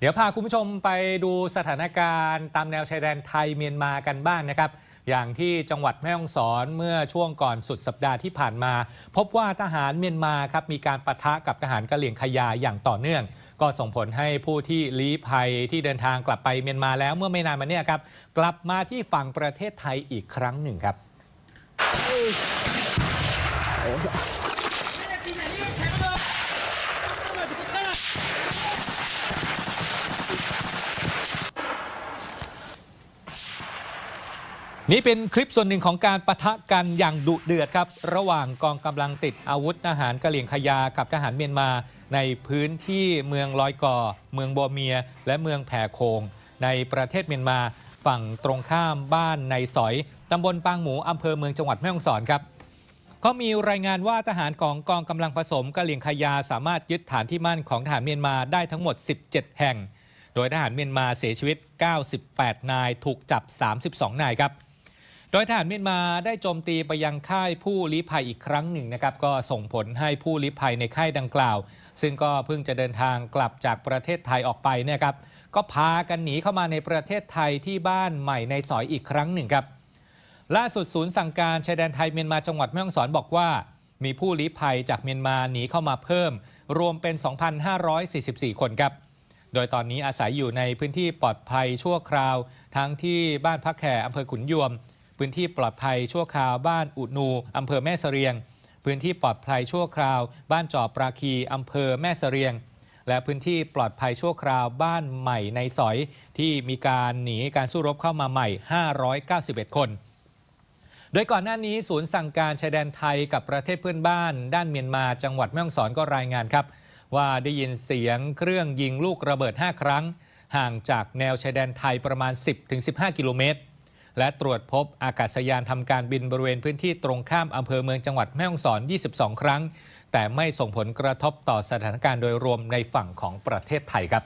เดี๋ยวพาคุณผู้ชมไปดูสถานการณ์ ตามแนวชายแดนไทยเมียนมากันบ้างนนะครับ อย่างที่จังหวัดแม่ฮ่องสอนเมื่อช่วงก่อนสุดสัปดาห์ที่ผ่านมา พบว่าทหารเมียนมาครับมีการประทะกับทหารกะเหลี่ยงขยา อย่างต่อเนื่อง ก็ส่งผลให้ผู้ที่ลี้ภัยที่เดินทางกลับไปเมียนมาแล้วเมื่อไม่นานมานี้ครับ กลับมาที่ฝั่งประเทศไทยอีกครั้งหนึ่งครับนี่เป็นคลิปส่วนหนึ่งของการประทะกันอย่างดุเดือดครับ ระหว่างกองกำลังติดอาวุธทหารกะเหลี่ยงขยากับทหารเมียนมา ในพื้นที่เมืองลอยก่อเมืองบัวเมีย และเมืองแผ่โคง ในประเทศเมียนมาฝั่งตรงข้ามบ้านในสอย ตำบลปางหมูอำเภอเมืองจังหวัดแม่ฮ่องสอนครับก็มีรายงานว่าทหารของกองกำลังผสมกะเหลี่ยงขยาสามารถยึดฐานที่มั่นของทหารเมียนมาได้ทั้งหมด 17 แห่ง โดยทหารเมียนมาเสียชีวิต 98 นายถูกจับ 32นายครับโดยทหารเมียนมาได้โจมตีไปยังค่ายผู้ลี้ภัยอีกครั้งหนึ่งนะครับก็ส่งผลให้ผู้ลี้ภัยในค่ายดังกล่าว ซึ่งก็เพิ่งจะเดินทางกลับจากประเทศไทยออกไปนะครับก็พากันหนีเข้ามาในประเทศไทยที่บ้านใหม่ในสอยอีกครั้งหนึ่งครับล่าสุดศูนย์สั่งการชายแดนไทยเมียนมาจังหวัดแม่ฮ่องสอนบอกว่า มีผู้ลี้ภัยจากเมียนมาหนีเข้ามาเพิ่ม รวมเป็น 2,544 คนครับโดยตอนนี้อาศัยอยู่ในพื้นที่ปลอดภัยชั่วคราว ทั้งที่บ้านพักแขอำเภอขุนยวมพื้นที่ปลอดภัยชั่วคราวบ้านอุนูอำเภอแม่เสรียง พื้นที่ปลอดภัยชั่วคราวบ้านจอบปราคีอำเภอแม่เสรียง และพื้นที่ปลอดภัยชั่วคราวบ้านใหม่ในสอย ที่มีการหนีการสู้รบเข้ามาใหม่ 591 คน โดยก่อนหน้านี้ศูนย์สั่งการชายแดนไทยกับประเทศเพื่อนบ้านด้านเมียนมาจังหวัดแม่ฮ่องสอนก็รายงานครับ ว่าได้ยินเสียงเครื่องยิงลูกระเบิด 5 ครั้ง ห่างจากแนวชายแดนไทยประมาณ10-15กิโลเมตรและตรวจพบอากาศยานทำการบินบริเวณพื้นที่ตรงข้ามอำเภอเมืองจังหวัดแม่ฮ่องสอน 22 ครั้ง แต่ไม่ส่งผลกระทบต่อสถานการณ์โดยรวมในฝั่งของประเทศไทยครับ